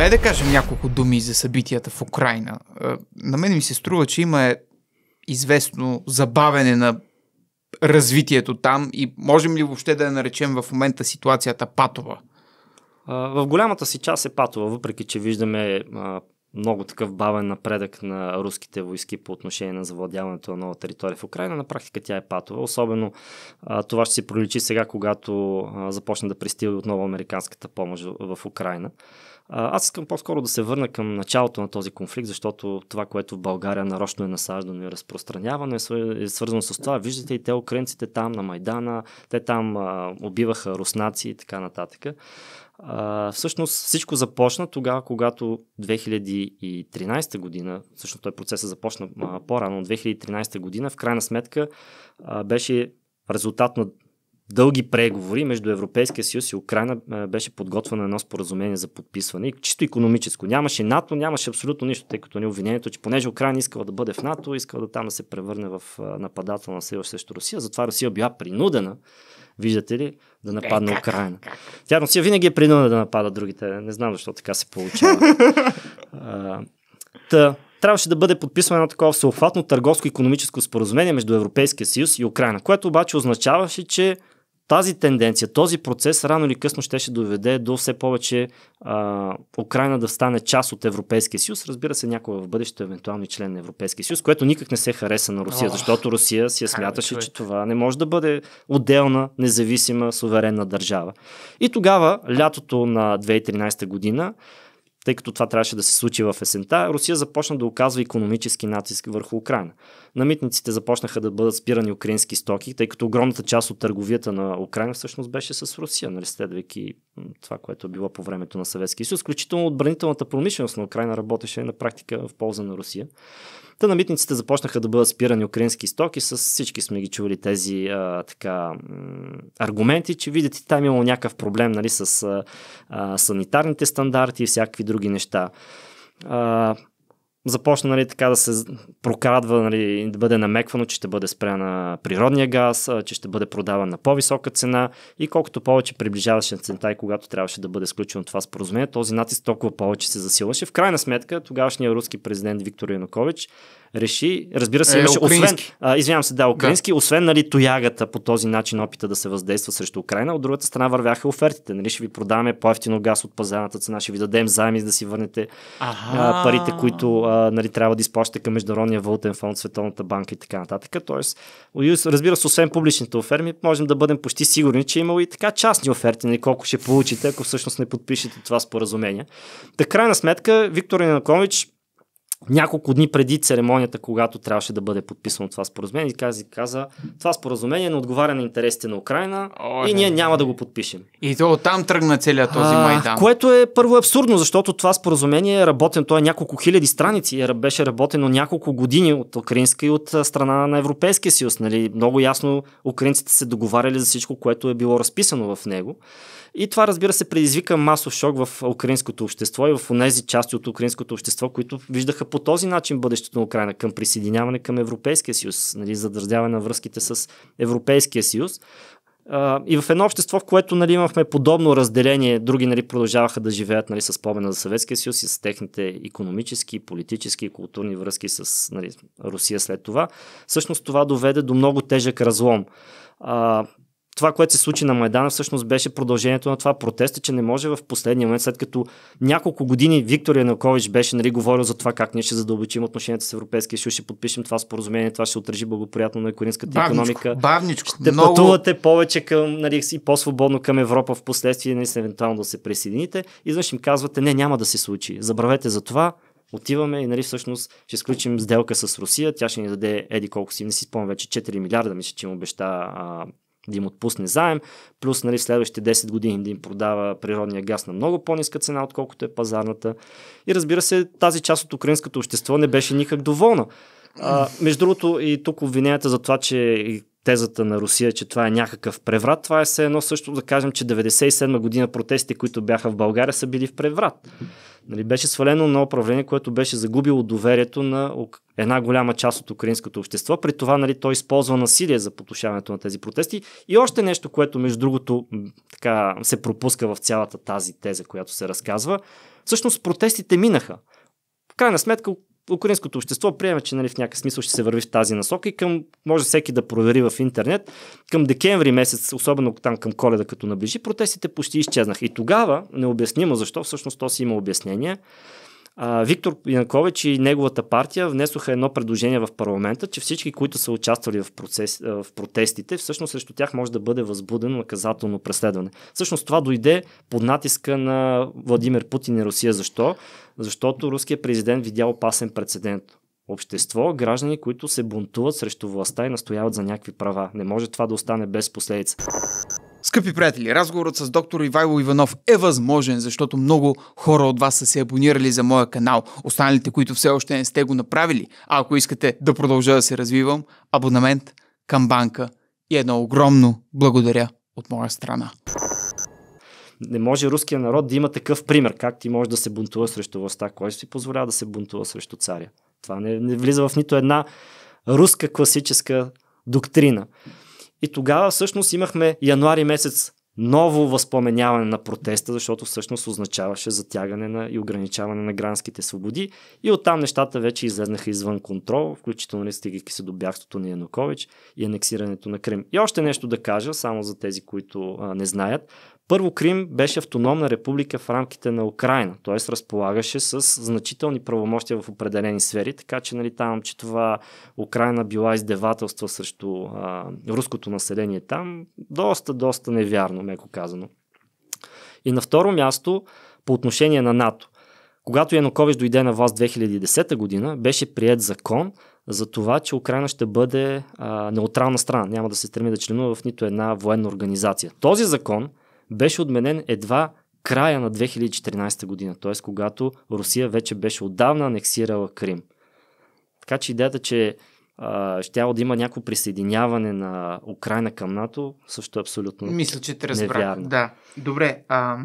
Дай да кажем няколко думи за събитията в Украина. Е, на мен ми се струва, че има е известно забавене на развитието там и можем ли въобще да я наречем в момента ситуацията патова? В голямата си част е патова, въпреки че виждаме много такъв бавен напредък на руските войски по отношение на завладяването на нова територия в Украина. На практика тя е патова. Особено това ще се проличи сега, когато започне да пристига отново американската помощ в Украина. Аз искам по-скоро да се върна към началото на този конфликт, защото това, което в България нарочно е насаждано и разпространявано, е, е свързано с това. Виждате и те, украинците там на Майдана, те там а, убиваха руснаци и така нататък. А, всъщност всичко започна тогава, когато 2013 година, всъщност той процесът започна а, по-рано, 2013 година, в крайна сметка а, беше резултат на дълги преговори между Европейския съюз и Украина беше подготвено едно споразумение за подписване. И чисто економическо. Нямаше НАТО, нямаше абсолютно нищо, тъй като ни обвинението, че понеже Украина искала да бъде в НАТО, искала да там да се превърне в нападател на съюз срещу Русия, затова Русия била принудена, виждате ли, да нападне е, Украина. Тя Русия винаги е принудена да напада другите. Не знам защо така се получава. та, трябваше да бъде подписано едно такова всеобхватно търговско-економическо споразумение между Европейския съюз и Украина, което обаче означаваше, че тази тенденция, този процес рано или късно ще ще доведе до все повече а, Украина да стане част от Европейския съюз. Разбира се, някой в бъдеще евентуално член на Европейския съюз, което никак не се хареса на Русия, О, защото Русия си я смяташе, че това не може да бъде отделна, независима, суверенна държава. И тогава, лятото на 2013 година, тъй като това трябваше да се случи в есента, Русия започна да оказва економически натиск върху Украина. На митниците започнаха да бъдат спирани украински стоки, тъй като огромната част от търговията на Украина всъщност беше с Русия, нали, следвайки това, което е било по времето на Съветския съюз. Включително отбранителната промишленост на Украина работеше на практика в полза на Русия. Та на митниците започнаха да бъдат спирани украински стоки. С всички сме ги чували тези а, така, аргументи, че видите, там е имало някакъв проблем нали, с а, санитарните стандарти и всякакви други неща. А, започна нали, така да се прокрадва, нали, да бъде намеквано, че ще бъде спряна природния газ, че ще бъде продаван на по-висока цена и колкото повече приближаваше цента и когато трябваше да бъде сключено това споразумение, този натиск толкова повече се засилваше. В крайна сметка, тогавашният руски президент Виктор Янукович реши, разбира се, е, имаше, освен, а, извинявам се, да, украински, да. освен нали, тоягата по този начин опита да се въздейства срещу Украина, от другата страна вървяха офертите. Нали, ще ви продаваме по-ефтино газ от пазарната цена, ще ви дадем заеми да си върнете а, парите, които а, нали, трябва да изплащате към Международния валутен фонд, Световната банка и така нататък. Тоест, разбира се, освен публичните оферми, можем да бъдем почти сигурни, че е имало и така частни оферти, нали, колко ще получите, ако всъщност не подпишете това споразумение. Та крайна сметка, Виктор Янакович няколко дни преди церемонията, когато трябваше да бъде подписано това споразумение, каза, каза това споразумение не отговаря на интересите на Украина О, и ние няма да го подпишем. И то оттам тръгна целият този а, майдан. Което е първо абсурдно, защото това споразумение е работено, то е няколко хиляди страници, е, беше работено няколко години от украинска и от страна на Европейския съюз. Нали? Много ясно украинците се договаряли за всичко, което е било разписано в него. И това, разбира се, предизвика масов шок в украинското общество и в тези части от украинското общество, които виждаха по този начин бъдещето на Украина към присъединяване към Европейския съюз, нали, задържаване на връзките с Европейския съюз. и в едно общество, в което нали, имахме подобно разделение, други нали, продължаваха да живеят нали, с спомена за Съветския съюз и с техните економически, политически и културни връзки с нали, Русия след това, всъщност това доведе до много тежък разлом. А, това, което се случи на Майдана, всъщност беше продължението на това протеста, че не може в последния момент, след като няколко години Виктор Янукович беше нали, говорил за това как ние ще задълбочим отношенията с Европейския съюз, ще подпишем това споразумение, това ще отражи благоприятно на економическата економика. Бавничко, ще много... пътувате повече към, нали, и по-свободно към Европа в последствие, нали, евентуално да се присъедините. Изведнъж им казвате, не, няма да се случи. Забравете за това, отиваме и нали, всъщност ще сключим сделка с Русия, тя ще ни даде еди колко си, не си спомням вече 4 милиарда, мисля, че им обеща а, да им отпусне заем, плюс нали, следващите 10 години да им продава природния газ на много по-ниска цена, отколкото е пазарната. И разбира се, тази част от украинското общество не беше никак доволна. А, между другото, и тук обвиненията за това, че тезата на Русия, че това е някакъв преврат, това е все едно също да кажем, че 97 година протестите, които бяха в България, са били в преврат. Нали, беше свалено на управление, което беше загубило доверието на една голяма част от украинското общество. При това нали, той използва насилие за потушаването на тези протести. И още нещо, което между другото така, се пропуска в цялата тази теза, която се разказва. Всъщност протестите минаха. В крайна сметка украинското общество приема, че нали, в някакъв смисъл ще се върви в тази насока и към, може всеки да провери в интернет, към декември месец, особено там към коледа като наближи, протестите почти изчезнаха. И тогава, необяснимо защо, всъщност то си има обяснение, а, Виктор Янкович и неговата партия внесоха едно предложение в парламента, че всички, които са участвали в, процес, в протестите, всъщност срещу тях може да бъде възбудено наказателно преследване. Всъщност това дойде под натиска на Владимир Путин и Русия. Защо? Защото руският президент видя опасен прецедент общество, граждани, които се бунтуват срещу властта и настояват за някакви права. Не може това да остане без последица. Скъпи приятели, разговорът с доктор Ивайло Иванов е възможен, защото много хора от вас са се абонирали за моя канал. Останалите, които все още не сте го направили, а ако искате да продължа да се развивам, абонамент, камбанка и едно огромно благодаря от моя страна. Не може руския народ да има такъв пример, как ти може да се бунтува срещу властта, кой си позволява да се бунтува срещу царя. Това не, не влиза в нито една руска класическа доктрина. И тогава всъщност имахме януари месец ново възпоменяване на протеста, защото всъщност означаваше затягане на и ограничаване на гранските свободи. И оттам нещата вече излезнаха извън контрол, включително и стигайки се до бягството на Янукович и анексирането на Крим. И още нещо да кажа, само за тези, които а, не знаят. Първо Крим беше автономна република в рамките на Украина, т.е. разполагаше с значителни правомощия в определени сфери, така че нали, там, че това Украина била издевателства срещу а, руското население там, доста, доста невярно, меко казано. И на второ място, по отношение на НАТО. Когато Янукович дойде на власт 2010 година, беше прият закон за това, че Украина ще бъде а, неутрална страна. Няма да се стреми да членува в нито една военна организация. Този закон беше отменен едва края на 2014 година, т.е. когато Русия вече беше отдавна анексирала Крим. Така че идеята, че щяло да има някакво присъединяване на Украина към НАТО, също е абсолютно Мисля, че те разбрах. Да. Добре. А...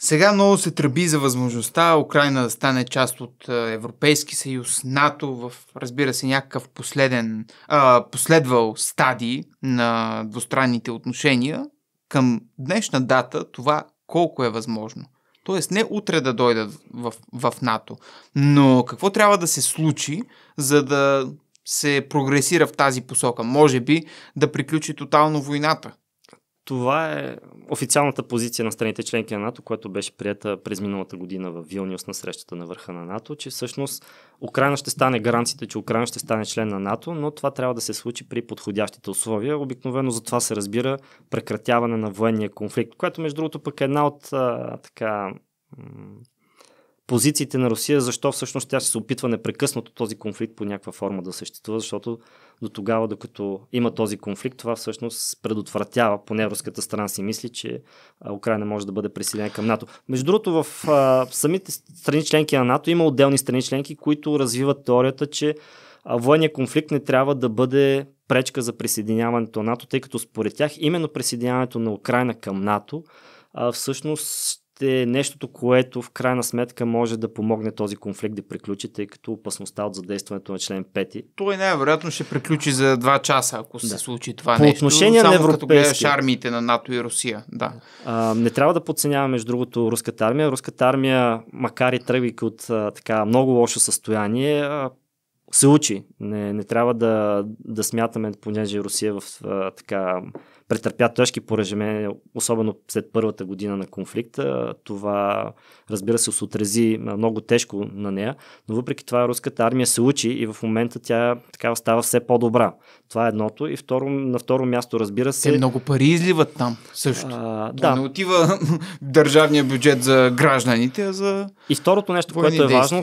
Сега много се тръби за възможността Украина да стане част от Европейски съюз, НАТО, в, разбира се, някакъв последен, а, последвал стадий на двустранните отношения към днешна дата това колко е възможно. Тоест не утре да дойдат в, в НАТО, но какво трябва да се случи, за да се прогресира в тази посока? Може би да приключи тотално войната. Това е официалната позиция на страните членки на НАТО, която беше прията през миналата година в Вилниус на срещата на върха на НАТО, че всъщност Украина ще стане гаранцията, че Украина ще стане член на НАТО, но това трябва да се случи при подходящите условия. Обикновено за това се разбира прекратяване на военния конфликт, което между другото пък е една от а, така позициите на Русия, защо всъщност тя ще се опитва непрекъснато този конфликт по някаква форма да съществува, защото до тогава, докато има този конфликт, това всъщност предотвратява, поне руската страна си мисли, че Украина може да бъде присъединена към НАТО. Между другото, в а, самите страни членки на НАТО има отделни страни членки, които развиват теорията, че военният конфликт не трябва да бъде пречка за присъединяването на НАТО, тъй като според тях именно присъединяването на Украина към НАТО а, всъщност е нещото, което в крайна сметка може да помогне този конфликт да приключи, тъй като опасността от задействането на член 5. Той най-вероятно ще приключи за 2 часа, ако да. се случи това По нещо. Отношение само на като гледаш армиите на НАТО и Русия. Да. А, не трябва да подценяваме, между другото, руската армия. Руската армия, макар и тръгвайки от а, така много лошо състояние, се учи. Не, не трябва да, да смятаме, понеже Русия в а, така претърпя тежки поражения, особено след първата година на конфликта. Това, разбира се, се отрази много тежко на нея, но въпреки това руската армия се учи и в момента тя така става все по-добра. Това е едното. И второ, на второ място, разбира се. Те много пари изливат там също. А, да. Не отива държавния бюджет за гражданите, а за. И второто нещо, което е действия. важно,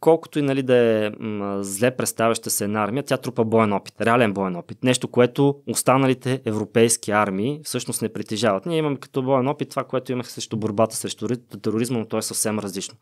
колкото и нали, да е м- зле представяща се една армия, тя трупа боен опит, реален боен опит. Нещо, което останалите европейски армии всъщност не притежават. Ние имаме като боен опит това, което имах срещу борбата срещу тероризма, но то е съвсем различно.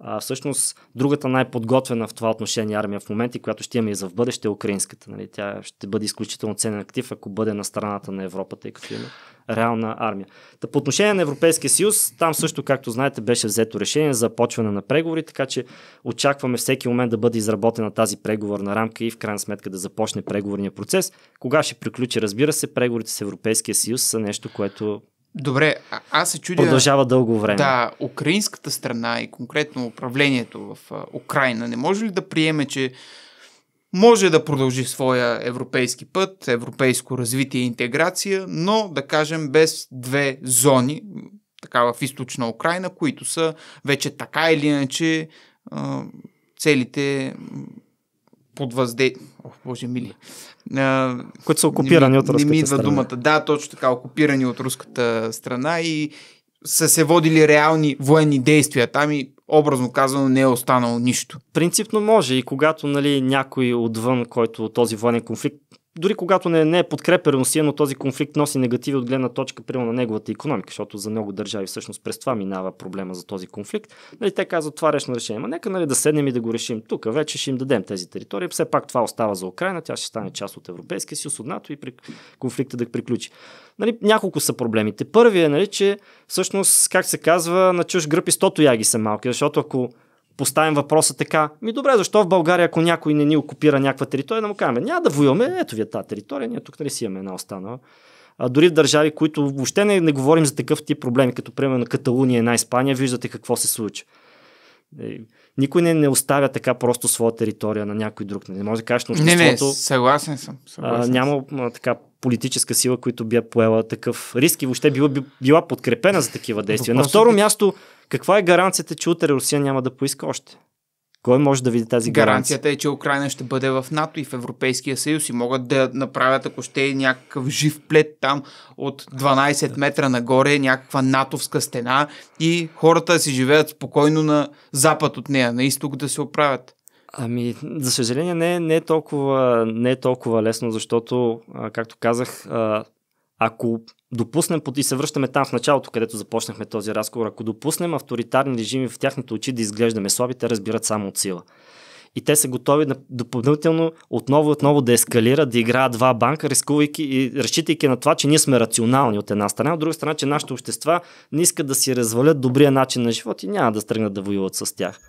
А, всъщност, другата най-подготвена в това отношение армия в момента, която ще имаме и за в бъдеще, е украинската. Нали? Тя ще бъде изключително ценен актив, ако бъде на страната на Европа, тъй като има реална армия. Та по отношение на Европейския съюз, там също, както знаете, беше взето решение за почване на преговори, така че очакваме всеки момент да бъде изработена тази преговорна рамка и в крайна сметка да започне преговорния процес. Кога ще приключи, разбира се, преговорите с Европейския съюз са нещо, което Добре, а- аз се чудя... Продължава дълго време. Да, украинската страна и конкретно управлението в Украина не може ли да приеме, че може да продължи своя европейски път, европейско развитие и интеграция, но да кажем без две зони, така в източна Украина, които са вече така или иначе целите под възде... О, боже мили. които са окупирани от руската Не ми идва страна. думата. Да, точно така, окупирани от руската страна и са се водили реални военни действия там и образно казано, не е останало нищо. Принципно може и когато нали, някой отвън, който този военен конфликт дори когато не, не е подкрепен Русия, но този конфликт носи негативи от гледна точка примерно на неговата економика, защото за много държави всъщност през това минава проблема за този конфликт. Нали, те казват това е решено решение. Ма нека нали, да седнем и да го решим. Тук вече ще им дадем тези територии. Все пак това остава за Украина, тя ще стане част от Европейския съюз, от НАТО и при конфликта да приключи. Нали, няколко са проблемите. Първият е, нали, че всъщност, как се казва, на чуж гръб и стото яги са малки, защото ако поставим въпроса така, ми добре, защо в България, ако някой не ни окупира някаква територия, да му кажем, няма да воюваме, ето ви е тази територия, ние тук не нали, си имаме една останала. А, дори в държави, които въобще не, не говорим за такъв тип проблеми, като примерно Каталуния и на Испания, виждате какво се случи. Е, никой не, не оставя така просто своя територия на някой друг. Нали? Не може да кажеш на обществото. Не, не, съгласен съм. Съгласен а, няма а, така политическа сила, която би е поела такъв риск и въобще била, била подкрепена за такива действия. Въпросът... На второ е- място, каква е гаранцията, че утре Русия няма да поиска още? Кой може да види тази гаранция? Гаранцията е, че Украина ще бъде в НАТО и в Европейския съюз и могат да направят, ако ще е някакъв жив плет там от 12 метра нагоре, някаква натовска стена и хората си живеят спокойно на запад от нея, на изток да се оправят. Ами, за съжаление, не, не, е, толкова, не е толкова лесно, защото, както казах, ако допуснем, и се връщаме там в началото, където започнахме този разговор, ако допуснем авторитарни режими в тяхните очи да изглеждаме слаби, те разбират само от сила. И те са готови да допълнително отново и отново да ескалират, да играят два банка, рискувайки и разчитайки на това, че ние сме рационални от една страна, от друга страна, че нашите общества не искат да си развалят добрия начин на живот и няма да стръгнат да воюват с тях.